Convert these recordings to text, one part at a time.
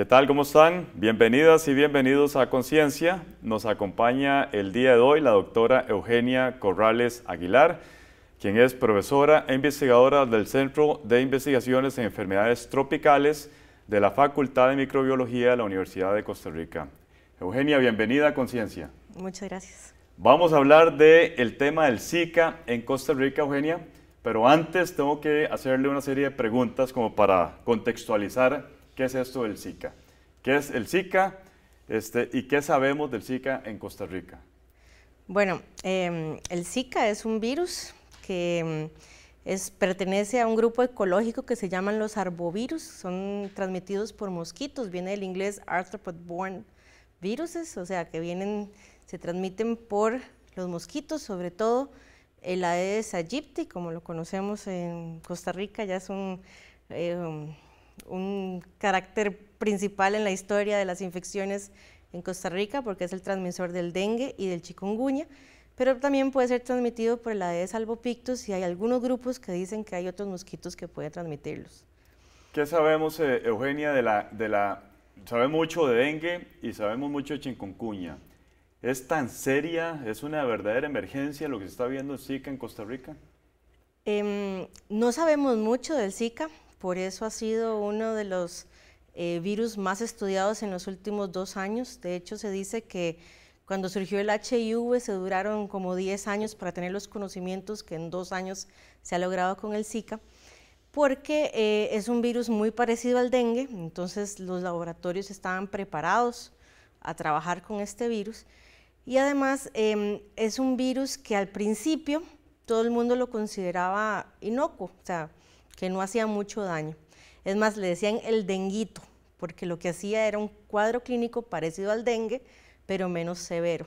¿Qué tal? ¿Cómo están? Bienvenidas y bienvenidos a Conciencia. Nos acompaña el día de hoy la doctora Eugenia Corrales Aguilar, quien es profesora e investigadora del Centro de Investigaciones en Enfermedades Tropicales de la Facultad de Microbiología de la Universidad de Costa Rica. Eugenia, bienvenida a Conciencia. Muchas gracias. Vamos a hablar del tema del Zika en Costa Rica, Eugenia, pero antes tengo que hacerle una serie de preguntas como para contextualizar qué es esto del Zika. ¿Qué es el Zika este, y qué sabemos del Zika en Costa Rica? Bueno, em, el Zika es un virus que em, es, pertenece a un grupo ecológico que se llaman los arbovirus, son transmitidos por mosquitos, viene del inglés arthropod-borne viruses, o sea que vienen, se transmiten por los mosquitos, sobre todo el Aedes aegypti, como lo conocemos en Costa Rica, ya es un, em, un, carácter principal en la historia de las infecciones en Costa Rica porque es el transmisor del dengue y del chikungunya, pero también puede ser transmitido por la Aedes albopictus y hay algunos grupos que dicen que hay otros mosquitos que pueden transmitirlos. ¿Qué sabemos, eh, Eugenia, de la, de la... Sabemos mucho de dengue y sabemos mucho de chikungunya. ¿Es tan seria, es una verdadera emergencia lo que se está viendo en Zika en Costa Rica? Em, no sabemos mucho del Zika, por eso ha sido uno de los eh, virus más estudiados en los últimos dos años. De hecho, se dice que cuando surgió el HIV se duraron como 10 años para tener los conocimientos que en dos años se ha logrado con el Zika, porque eh, es un virus muy parecido al dengue, entonces los laboratorios estaban preparados a trabajar con este virus. Y además em, es un virus que al principio todo el mundo lo consideraba inocuo, o sea, que no hacía mucho daño. Es más, le decían el denguito, porque lo que hacía era un cuadro clínico parecido al dengue, pero menos severo.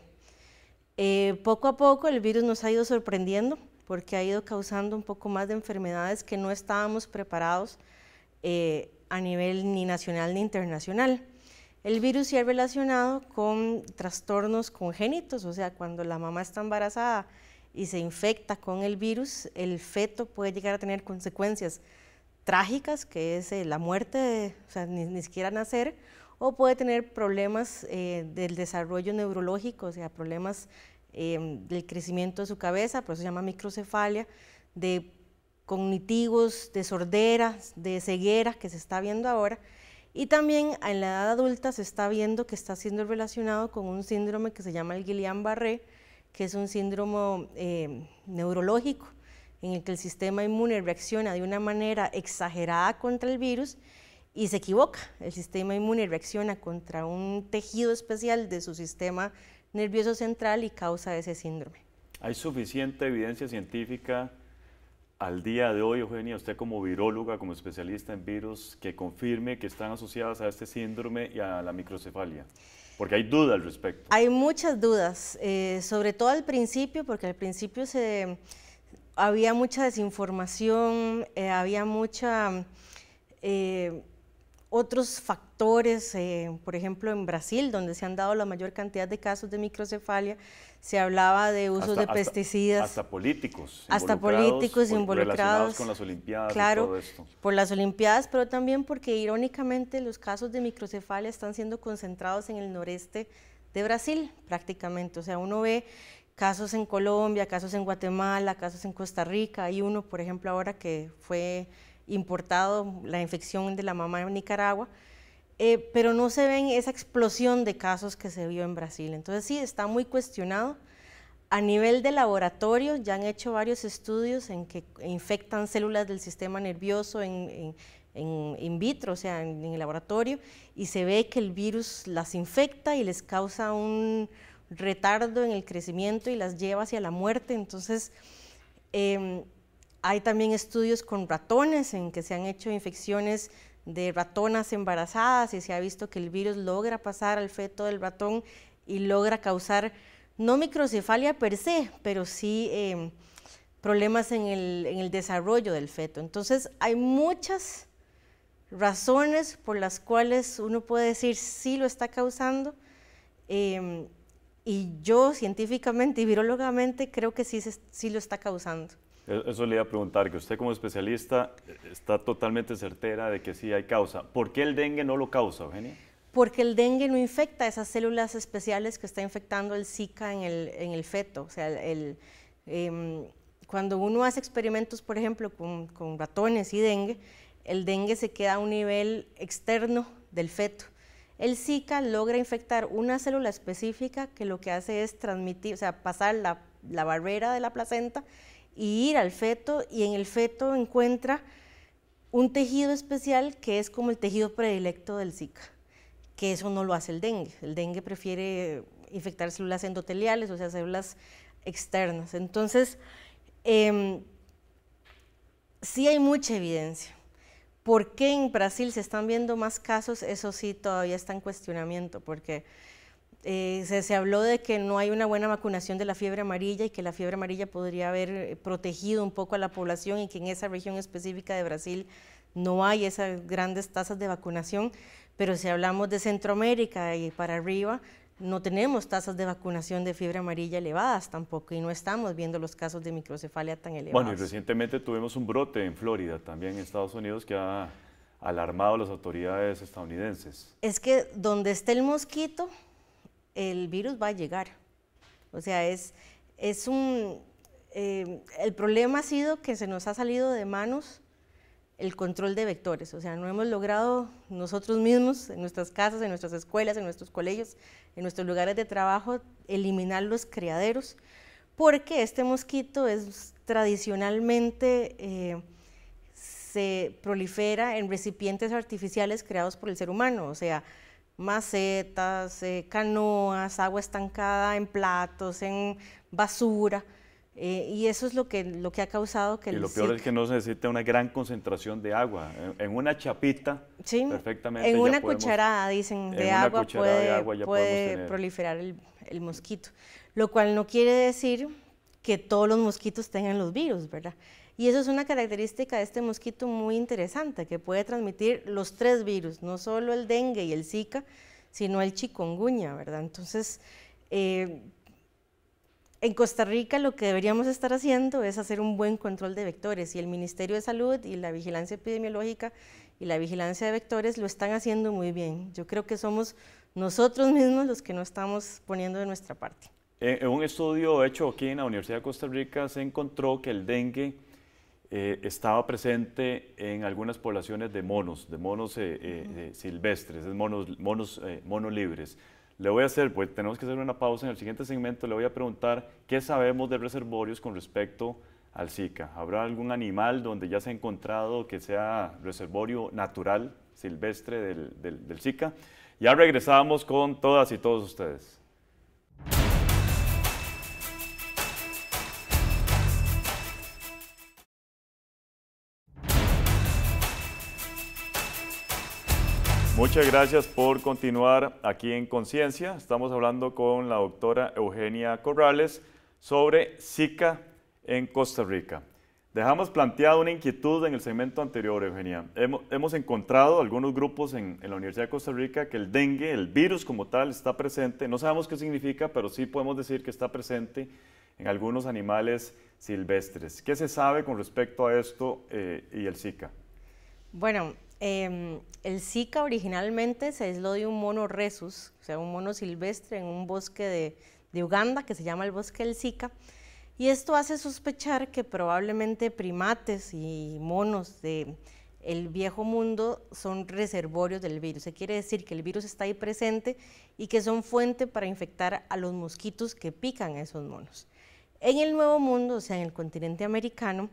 Eh, poco a poco el virus nos ha ido sorprendiendo porque ha ido causando un poco más de enfermedades que no estábamos preparados eh, a nivel ni nacional ni internacional. El virus se ha relacionado con trastornos congénitos, o sea, cuando la mamá está embarazada y se infecta con el virus, el feto puede llegar a tener consecuencias trágicas, que es eh, la muerte, o sea, ni, siquiera nacer, o puede tener problemas eh, del desarrollo neurológico, o sea, problemas eh, del crecimiento de su cabeza, por eso se llama microcefalia, de cognitivos, de sorderas, de cegueras que se está viendo ahora. Y también en la edad adulta se está viendo que está siendo relacionado con un síndrome que se llama el Guillain-Barré, que es un síndrome eh, neurológico en el que el sistema inmune reacciona de una manera exagerada contra el virus y se equivoca. El sistema inmune reacciona contra un tejido especial de su sistema nervioso central y causa ese síndrome. ¿Hay suficiente evidencia científica al día de hoy, Eugenia, usted como viróloga, como especialista en virus, que confirme que están asociadas a este síndrome y a la microcefalia? Porque hay duda al respecto. Hay muchas dudas, eh, sobre todo al principio, porque al principio se, había mucha desinformación, eh, había mucha... Eh, otros factores, eh, por ejemplo en Brasil, donde se han dado la mayor cantidad de casos de microcefalia, se hablaba de uso de pesticidas. Hasta políticos. Hasta políticos involucrados. con las Olimpiadas. Claro, y todo esto. por las Olimpiadas, pero también porque irónicamente los casos de microcefalia están siendo concentrados en el noreste de Brasil prácticamente. O sea, uno ve casos en Colombia, casos en Guatemala, casos en Costa Rica. Hay uno, por ejemplo, ahora que fue importado, la infección de la mamá en Nicaragua, eh, pero no se ven esa explosión de casos que se vio en Brasil. Entonces sí, está muy cuestionado. A nivel de laboratorio ya han hecho varios estudios en que infectan células del sistema nervioso en, in vitro, o sea, en, el laboratorio, y se ve que el virus las infecta y les causa un retardo en el crecimiento y las lleva hacia la muerte. Entonces, em, hay también estudios con ratones en que se han hecho infecciones de ratonas embarazadas y se ha visto que el virus logra pasar al feto del ratón y logra causar no microcefalia per se, pero sí em, problemas en el, desarrollo del feto. Entonces hay muchas razones por las cuales uno puede decir sí lo está causando em, y yo científicamente y virológicamente creo que sí, sí lo está causando. E-, eso le iba a preguntar, que usted como especialista eh, está totalmente certera de que sí hay causa. ¿Por qué el dengue no lo causa, Eugenia? Porque el dengue no infecta esas células especiales que está infectando el Zika en el, en el feto. O sea, em, cuando uno hace experimentos, por ejemplo, con, con ratones y dengue, el dengue se queda a un nivel externo del feto. El Zika logra infectar una célula específica que lo que hace es transmitir, o sea, pasar la, la barrera de la placenta y ir al feto y en el feto encuentra un tejido especial que es como el tejido predilecto del Zika, que eso no lo hace el dengue. El dengue prefiere infectar células endoteliales, o sea, células externas. Entonces, em, sí hay mucha evidencia. ¿Por qué en Brasil se están viendo más casos? Eso sí todavía está en cuestionamiento, porque eh, se, se, habló de que no hay una buena vacunación de la fiebre amarilla y que la fiebre amarilla podría haber eh, protegido un poco a la población y que en esa región específica de Brasil no hay esas grandes tasas de vacunación, pero si hablamos de Centroamérica y para arriba, no tenemos tasas de vacunación de fiebre amarilla elevadas tampoco y no estamos viendo los casos de microcefalia tan elevados. Bueno, y recientemente tuvimos un brote en Florida, también en Estados Unidos, que ha alarmado a las autoridades estadounidenses. Es que donde esté el mosquito, el virus va a llegar. O sea, es, es un... Eh, el problema ha sido que se nos ha salido de manos el control de vectores. O sea, no hemos logrado nosotros mismos, en nuestras casas, en nuestras escuelas, en nuestros colegios, en nuestros lugares de trabajo, eliminar los criaderos, porque este mosquito es tradicionalmente eh, se prolifera en recipientes artificiales creados por el ser humano. O sea, macetas, eh, canoas, agua estancada en platos, en basura. Eh, y eso es lo que, lo que ha causado que... lo peor es que no se necesita una gran concentración de agua. En, una chapita, perfectamente. En una cucharada, dicen, de agua puede, proliferar el, el, mosquito. Lo cual no quiere decir que todos los mosquitos tengan los virus, ¿verdad? Y eso es una característica de este mosquito muy interesante, que puede transmitir los tres virus, no solo el dengue y el Zika, sino el chikungunya, ¿verdad? Entonces, eh, en Costa Rica lo que deberíamos estar haciendo es hacer un buen control de vectores y el Ministerio de Salud y la Vigilancia Epidemiológica y la Vigilancia de Vectores lo están haciendo muy bien. Yo creo que somos nosotros mismos los que no estamos poniendo de nuestra parte. Eh, en un estudio hecho aquí en la Universidad de Costa Rica se encontró que el dengue eh, estaba presente en algunas poblaciones de monos, de monos eh, eh, silvestres, de monos, monos, monos libres. Le voy a hacer, pues tenemos que hacer una pausa en el siguiente segmento, le voy a preguntar qué sabemos de reservorios con respecto al Zika. ¿Habrá algún animal donde ya se ha encontrado que sea reservorio natural, silvestre del, del, del Zika? Ya regresamos con todas y todos ustedes. Muchas gracias por continuar aquí en Conciencia. Estamos hablando con la doctora Eugenia Corrales sobre Zika en Costa Rica. Dejamos planteada una inquietud en el segmento anterior, Eugenia. Hemos, encontrado algunos grupos en, la Universidad de Costa Rica que el dengue, el virus como tal, está presente. No sabemos qué significa, pero sí podemos decir que está presente en algunos animales silvestres. ¿Qué se sabe con respecto a esto eh, y el Zika? Bueno, Em, el Zika originalmente se aisló de un mono resus, o sea, un mono silvestre en un bosque de, Uganda que se llama el bosque del Zika. Y esto hace sospechar que probablemente primates y monos de el viejo mundo son reservorios del virus. Se quiere decir que el virus está ahí presente y que son fuente para infectar a los mosquitos que pican a esos monos. En el nuevo mundo, o sea, en el continente americano,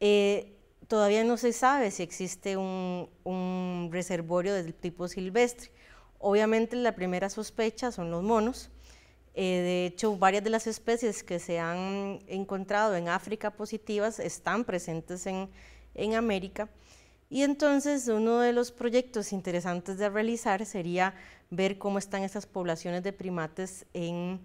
eh, todavía no se sabe si existe un, reservorio del tipo silvestre. Obviamente la primera sospecha son los monos. Eh, de hecho, varias de las especies que se han encontrado en África positivas están presentes en, América. Y entonces uno de los proyectos interesantes de realizar sería ver cómo están estas poblaciones de primates en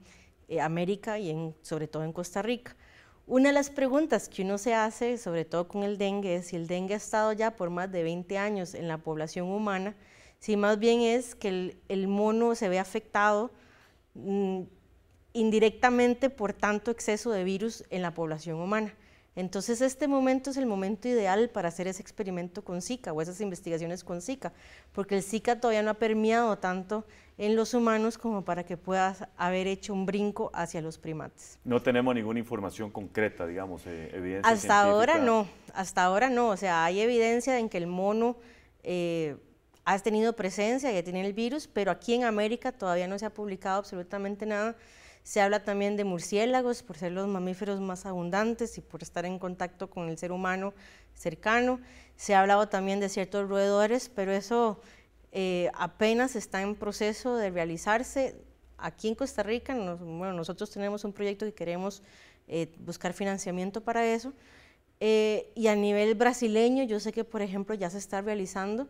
eh, América y sobre todo en Costa Rica. Una de las preguntas que uno se hace, sobre todo con el dengue, es si el dengue ha estado ya por más de 20 años en la población humana, si más bien es que el, mono se ve afectado mm, indirectamente por tanto exceso de virus en la población humana. Entonces este momento es el momento ideal para hacer ese experimento con Zika o esas investigaciones con Zika, porque el Zika todavía no ha permeado tanto en los humanos como para que puedas haber hecho un brinco hacia los primates. No tenemos ninguna información concreta, digamos, eh, evidencia. Hasta ahora no, hasta ahora no, o sea, hay evidencia en que el mono... Eh, ha tenido presencia, y ha tenido el virus, pero aquí en América todavía no se ha publicado absolutamente nada se habla también de murciélagos por ser los mamíferos más abundantes y por estar en contacto con el ser humano cercano. Se ha hablado también de ciertos roedores, pero eso eh, apenas está en proceso de realizarse. Aquí en Costa Rica, nosotros tenemos un proyecto que queremos eh, buscar financiamiento para eso. Eh, y a nivel brasileño, yo sé que, por ejemplo, ya se está realizando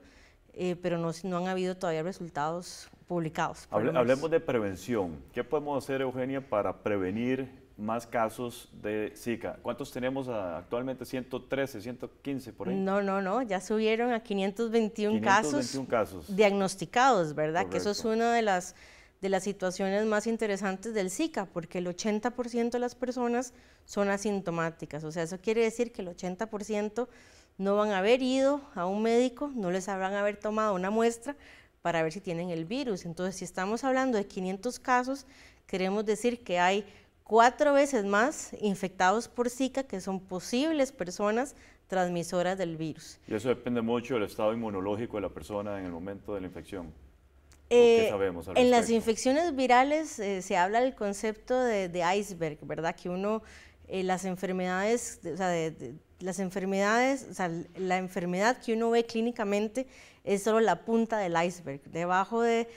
eh, pero no, han habido todavía resultados publicados. hablemos de prevención. ¿Qué podemos hacer, Eugenia, para prevenir más casos de Zika? ¿Cuántos tenemos ah, actualmente? 113, 115 por ahí. No, no, no, ya subieron a 521, casos, diagnosticados, ¿verdad? Que eso es una de las de las situaciones más interesantes del Zika, porque el 80% de las personas son asintomáticas, o sea, eso quiere decir que el 80% no van a haber ido a un médico, no les habrán haber tomado una muestra para ver si tienen el virus. Entonces, si estamos hablando de 500 casos, queremos decir que hay cuatro veces más infectados por Zika que son posibles personas transmisoras del virus. Y eso depende mucho del estado inmunológico de la persona en el momento de la infección. Eh, en las infecciones virales eh, se habla del concepto de, iceberg, ¿verdad? Que uno, eh, las enfermedades, o sea, de las enfermedades, o sea, la enfermedad que uno ve clínicamente es solo la punta del iceberg. Debajo de,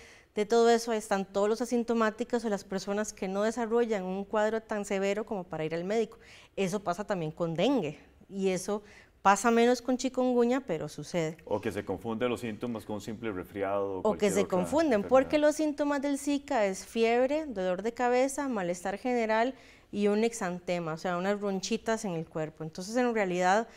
todo eso están todos los asintomáticos o las personas que no desarrollan un cuadro tan severo como para ir al médico. Eso pasa también con dengue y eso pasa menos con chikungunya, pero sucede. O que se confunden los síntomas con un simple resfriado O, o que se confunden, porque los síntomas del Zika es fiebre, dolor de cabeza, malestar general y un exantema, o sea, unas bronchitas en el cuerpo. Entonces, en realidad,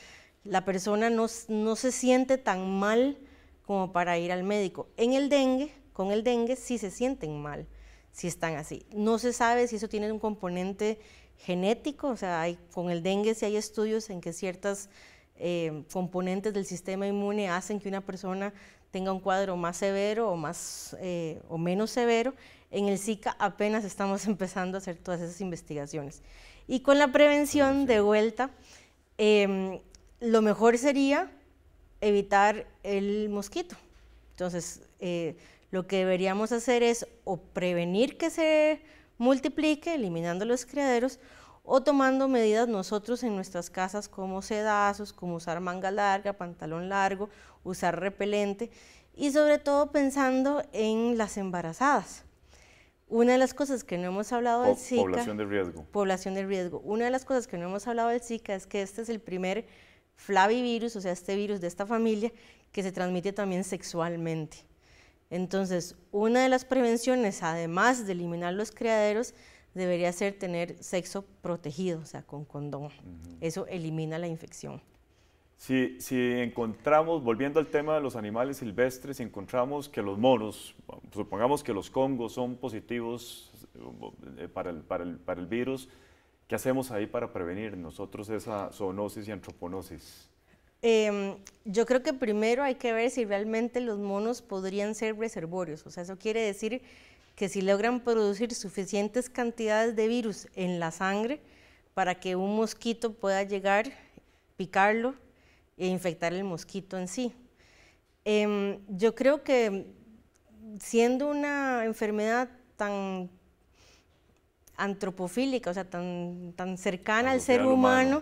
la persona no, se siente tan mal como para ir al médico. En el dengue, con el dengue sí se sienten mal, si están así. No se sabe si eso tiene un componente genético, o sea, con el dengue sí hay estudios en que ciertas eh, componentes del sistema inmune hacen que una persona tenga un cuadro más severo o, más, eh, o menos severo. En el SICA apenas estamos empezando a hacer todas esas investigaciones. Y con la prevención de vuelta, em, lo mejor sería evitar el mosquito. Entonces, eh, lo que deberíamos hacer es o prevenir que se multiplique, eliminando los criaderos, o tomando medidas nosotros en nuestras casas como sedazos, como usar manga larga, pantalón largo, usar repelente y sobre todo pensando en las embarazadas. Una de las cosas que no hemos hablado del Zika... Población de riesgo. Población de riesgo. Una de las cosas que no hemos hablado del Zika es que este es el primer flavivirus, o sea, este virus de esta familia, que se transmite también sexualmente. Entonces, una de las prevenciones, además de eliminar los criaderos, debería ser tener sexo protegido, o sea, con condón. Eso elimina la infección. Si, encontramos, volviendo al tema de los animales silvestres, si encontramos que los monos, supongamos que los congos son positivos eh, para el, para el, para el virus, ¿qué hacemos ahí para prevenir nosotros esa zoonosis y antroponosis? Em, yo creo que primero hay que ver si realmente los monos podrían ser reservorios, o sea, eso quiere decir que si logran producir suficientes cantidades de virus en la sangre para que un mosquito pueda llegar, picarlo, e infectar el mosquito en sí. Em, yo creo que siendo una enfermedad tan antropofílica, o sea, tan, tan cercana al ser humano,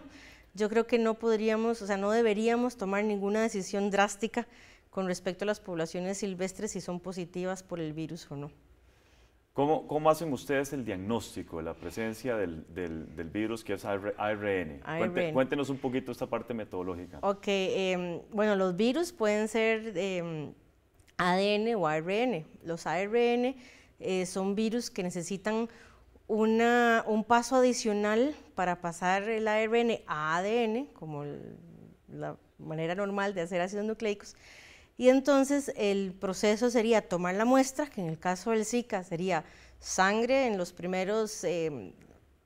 yo creo que no podríamos, o sea, no deberíamos tomar ninguna decisión drástica con respecto a las poblaciones silvestres si son positivas por el virus o no. ¿Cómo, hacen ustedes el diagnóstico de la presencia del, del, virus que es ARN? cuéntenos un poquito esta parte metodológica. Ok, em, bueno, los virus pueden ser em, ADN o ARN. Los ARN eh, son virus que necesitan una, un paso adicional para pasar el ARN a ADN, como la manera normal de hacer ácidos nucleicos y entonces el proceso sería tomar la muestra, que en el caso del Zika sería sangre en los primeros 5, em,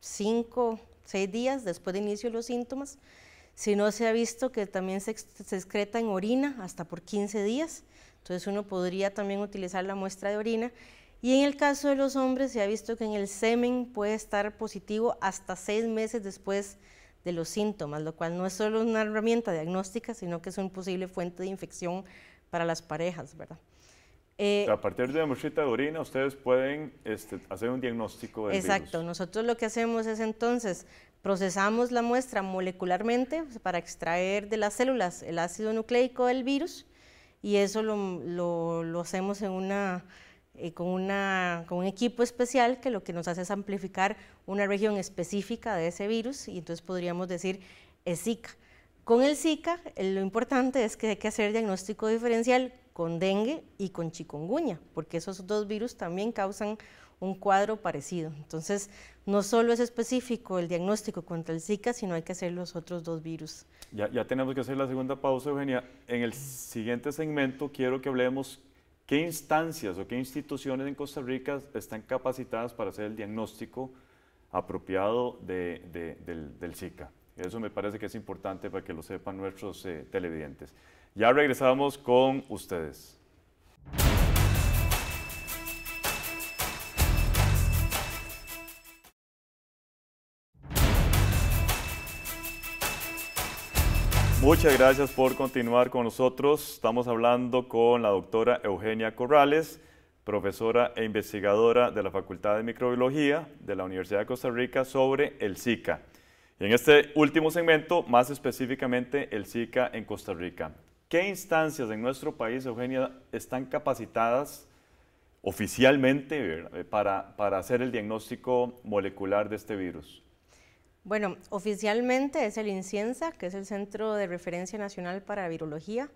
cinco, seis días después de inicio de los síntomas. Si no, se ha visto que también se, excreta en orina hasta por 15 días. Entonces uno podría también utilizar la muestra de orina. Y en el caso de los hombres se ha visto que en el semen puede estar positivo hasta seis meses después de los síntomas, lo cual no es solo una herramienta diagnóstica, sino que es una posible fuente de infección para las parejas, ¿verdad? a eh, partir de la muestra de orina, ustedes pueden este, hacer un diagnóstico Exacto. Nosotros lo que hacemos es entonces procesamos la muestra molecularmente para extraer de las células el ácido nucleico del virus y eso lo, hacemos eh, con, con un equipo especial que lo que nos hace es amplificar una región específica de ese virus y entonces podríamos decir es Zika. Con el Zika, eh, lo importante es que hay que hacer diagnóstico diferencial con dengue y con chikungunya, porque esos dos virus también causan un cuadro parecido. Entonces, no solo es específico el diagnóstico contra el Zika, sino hay que hacer los otros dos virus. Ya, tenemos que hacer la segunda pausa, Eugenia. En el siguiente segmento quiero que hablemos qué instancias o qué instituciones en Costa Rica están capacitadas para hacer el diagnóstico apropiado del Zika. Eso me parece que es importante para que lo sepan nuestros eh, televidentes. Ya regresamos con ustedes. Muchas gracias por continuar con nosotros. Estamos hablando con la doctora Eugenia Corrales, profesora e investigadora de la Facultad de Microbiología de la Universidad de Costa Rica sobre el Zika. Y en este último segmento, más específicamente el SICA en Costa Rica. ¿Qué instancias en nuestro país, Eugenia, están capacitadas oficialmente eh, para, hacer el diagnóstico molecular de este virus? Bueno, oficialmente es el INCIENSA, que es el Centro de Referencia Nacional para Virología.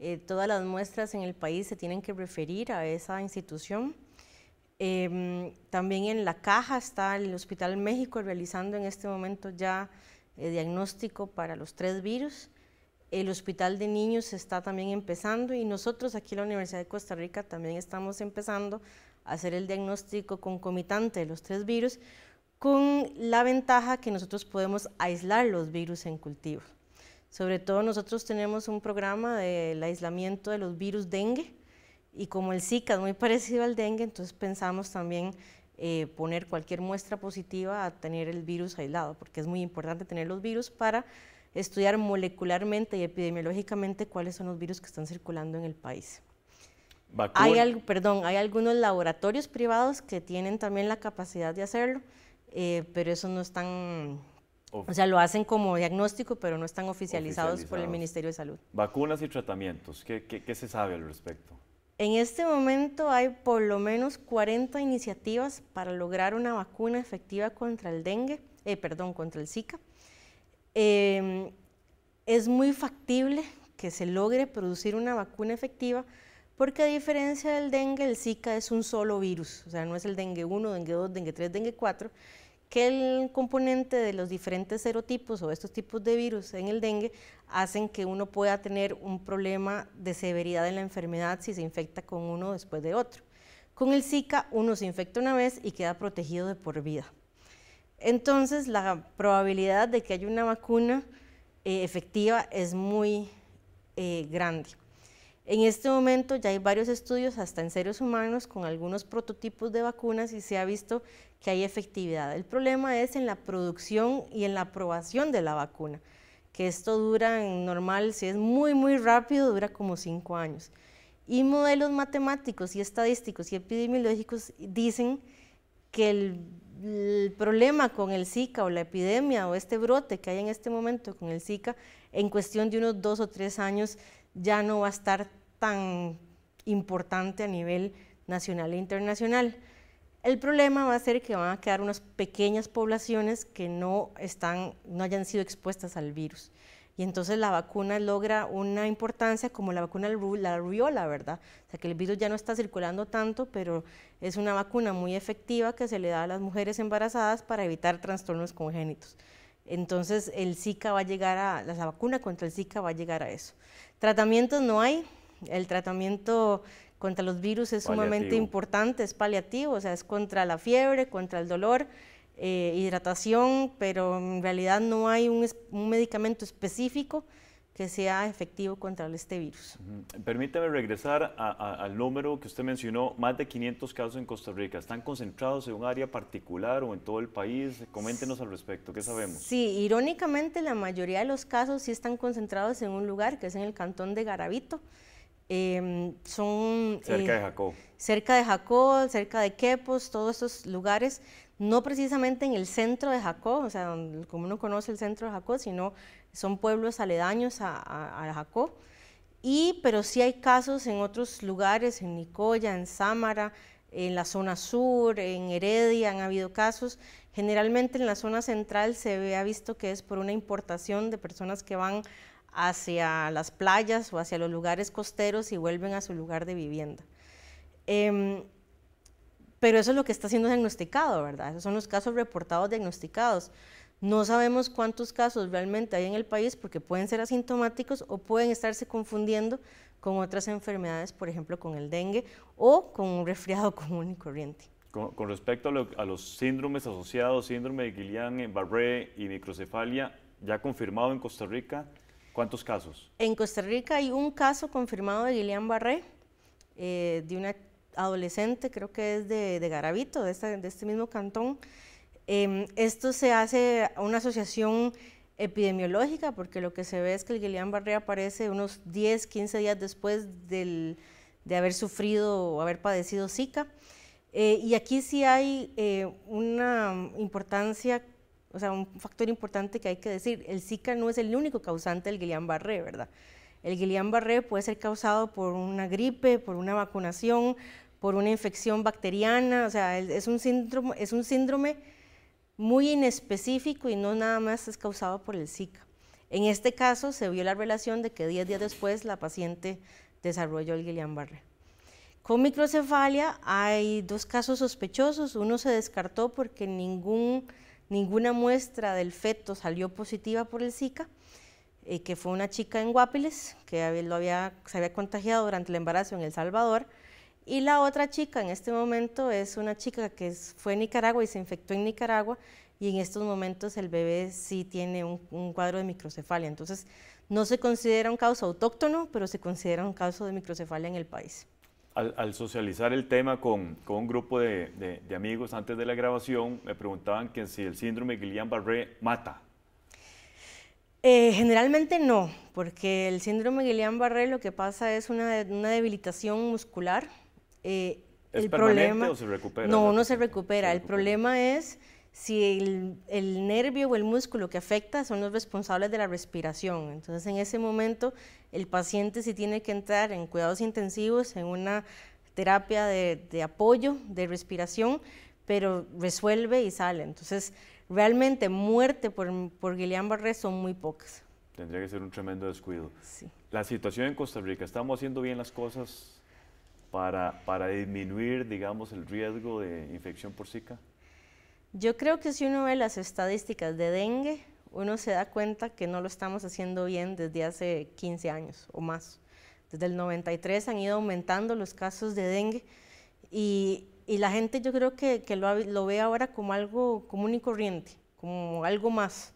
Eh, todas las muestras en el país se tienen que referir a esa institución. Em, también en la caja está el Hospital México realizando en este momento ya el eh, diagnóstico para los tres virus. El Hospital de Niños está también empezando y nosotros aquí en la Universidad de Costa Rica también estamos empezando a hacer el diagnóstico concomitante de los tres virus con la ventaja que nosotros podemos aislar los virus en cultivo. Sobre todo nosotros tenemos un programa del aislamiento de los virus dengue, y como el Zika es muy parecido al dengue, entonces pensamos también eh, poner cualquier muestra positiva a tener el virus aislado, porque es muy importante tener los virus para estudiar molecularmente y epidemiológicamente cuáles son los virus que están circulando en el país. Hay, perdón, hay algunos laboratorios privados que tienen también la capacidad de hacerlo, eh, pero eso no están, o sea, lo hacen como diagnóstico, pero no están oficializados, por el Ministerio de Salud. Vacunas y tratamientos, qué se sabe al respecto? En este momento hay por lo menos 40 iniciativas para lograr una vacuna efectiva contra el dengue, eh, perdón, contra el Zika. Em, es muy factible que se logre producir una vacuna efectiva porque a diferencia del dengue, el Zika es un solo virus, o sea, no es el dengue 1, dengue 2, dengue 3, dengue 4, que el componente de los diferentes serotipos o estos tipos de virus en el dengue hacen que uno pueda tener un problema de severidad de la enfermedad si se infecta con uno después de otro. Con el Zika uno se infecta una vez y queda protegido de por vida. Entonces la probabilidad de que haya una vacuna eh, efectiva es muy eh, grande. En este momento ya hay varios estudios, hasta en seres humanos, con algunos prototipos de vacunas y se ha visto que hay efectividad. El problema es en la producción y en la aprobación de la vacuna, que esto dura en normal, si es muy, muy rápido, dura como cinco años. Y modelos matemáticos y estadísticos y epidemiológicos dicen que el, problema con el Zika o la epidemia o este brote que hay en este momento con el Zika, en cuestión de unos dos o tres años, ya no va a estar tan importante a nivel nacional e internacional. El problema va a ser que van a quedar unas pequeñas poblaciones que no, hayan sido expuestas al virus. Y entonces la vacuna logra una importancia como la vacuna la rubiola, ¿verdad? O sea, que el virus ya no está circulando tanto, pero es una vacuna muy efectiva que se le da a las mujeres embarazadas para evitar trastornos congénitos. Entonces el Zika va a llegar a, la vacuna contra el Zika va a llegar a eso. Tratamientos no hay, el tratamiento contra los virus es sumamente importante, es paliativo, o sea, es contra la fiebre, contra el dolor, eh, hidratación, pero en realidad no hay un medicamento específico que sea efectivo contra este virus. Permítame regresar al número que usted mencionó, más de 500 casos en Costa Rica. ¿Están concentrados en un área particular o en todo el país? Coméntenos al respecto, ¿qué sabemos? Sí, irónicamente la mayoría de los casos sí están concentrados en un lugar, que es en el cantón de Garabito. Em, son... Cerca eh, de Jacob. Cerca de Jacob, cerca de Quepos, todos esos lugares no precisamente en el centro de Jacó, o sea, como uno conoce el centro de Jacó, sino son pueblos aledaños a, Jacob, Y, pero sí hay casos en otros lugares, en Nicoya, en Sámara, en la zona sur, en Heredia, han habido casos. Generalmente en la zona central se ha visto que es por una importación de personas que van hacia las playas o hacia los lugares costeros y vuelven a su lugar de vivienda. Em, pero eso es lo que está siendo diagnosticado, ¿verdad? Esos son los casos reportados diagnosticados. No sabemos cuántos casos realmente hay en el país porque pueden ser asintomáticos o pueden estarse confundiendo con otras enfermedades, por ejemplo, con el dengue o con un resfriado común y corriente. Con, respecto a, los síndromes asociados, síndrome de Guillain-Barré eh, y microcefalia, ya confirmado en Costa Rica, ¿cuántos casos? En Costa Rica hay un caso confirmado de Guillain-Barré, eh, de una adolescente, creo que es de, de Garabito, de este mismo cantón. Em, esto se hace a una asociación epidemiológica, porque lo que se ve es que el Guillain-Barré aparece unos 10, 15 días después de haber sufrido o haber padecido Zika. Eh, y aquí sí hay eh, una importancia, o sea, un factor importante que hay que decir. El Zika no es el único causante del Guillain-Barré, ¿verdad? El Guillain-Barré puede ser causado por una gripe, por una vacunación, por una infección bacteriana, o sea, es un es un síndrome muy inespecífico y no nada más es causado por el Zika. En este caso se vio la relación de que 10 días después la paciente desarrolló el Guillain-Barré. Con microcefalia hay dos casos sospechosos. Uno se descartó porque ninguna muestra del feto salió positiva por el Zika, eh, que fue una chica en Guapiles que se había contagiado durante el embarazo en El Salvador y la otra chica en este momento es una chica que fue a Nicaragua y se infectó en Nicaragua y en estos momentos el bebé sí tiene un, cuadro de microcefalia. Entonces no se considera un caso autóctono, pero se considera un caso de microcefalia en el país. Al, socializar el tema con, con un grupo de, de, amigos antes de la grabación, me preguntaban que si el síndrome Guillain-Barré mata. Eh, generalmente no, porque el síndrome Guillain-Barré lo que pasa es una, una debilitación muscular eh, el problema, se No, no se recupera. El problema es si el, nervio o el músculo que afecta son los responsables de la respiración. Entonces, en ese momento, el paciente sí tiene que entrar en cuidados intensivos, en una terapia de, apoyo, de respiración, pero resuelve y sale. Entonces, realmente muerte por, por Guillain-Barré son muy pocas. Tendría que ser un tremendo descuido. Sí. La situación en Costa Rica, ¿estamos haciendo bien las cosas? para, para disminuir, digamos, el riesgo de infección por Zika? Yo creo que si uno ve las estadísticas de dengue, uno se da cuenta que no lo estamos haciendo bien desde hace 15 años o más. Desde el 93 han ido aumentando los casos de dengue y, y la gente yo creo que, que lo, ve ahora como algo común y corriente, como algo más.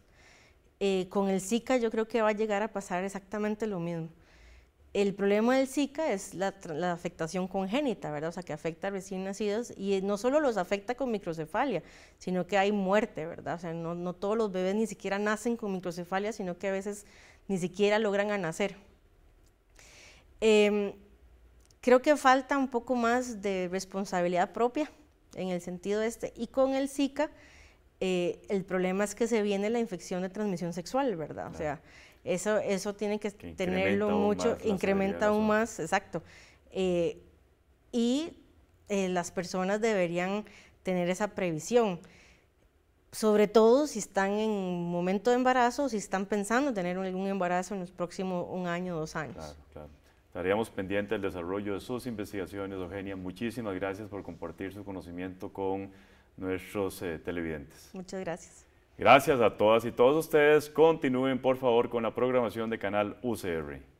Eh, con el Zika yo creo que va a llegar a pasar exactamente lo mismo el problema del Zika es la, afectación congénita, ¿verdad? O sea, que afecta a recién nacidos y no solo los afecta con microcefalia, sino que hay muerte, ¿verdad? O sea, no, todos los bebés ni siquiera nacen con microcefalia, sino que a veces ni siquiera logran a nacer. Em, creo que falta un poco más de responsabilidad propia en el sentido este. Y con el Zika, eh, el problema es que se viene la infección de transmisión sexual, ¿verdad? O sea, eso, eso tiene que, tenerlo mucho, incrementa aún más, exacto. Eh, y eh, las personas deberían tener esa previsión, sobre todo si están en momento de embarazo, si están pensando tener algún embarazo en los próximos un año, dos años. Claro, claro. Estaríamos pendientes del desarrollo de sus investigaciones, Eugenia. Muchísimas gracias por compartir su conocimiento con nuestros eh, televidentes. Muchas gracias. Gracias a todas y todos ustedes. Continúen por favor con la programación de Canal UCR.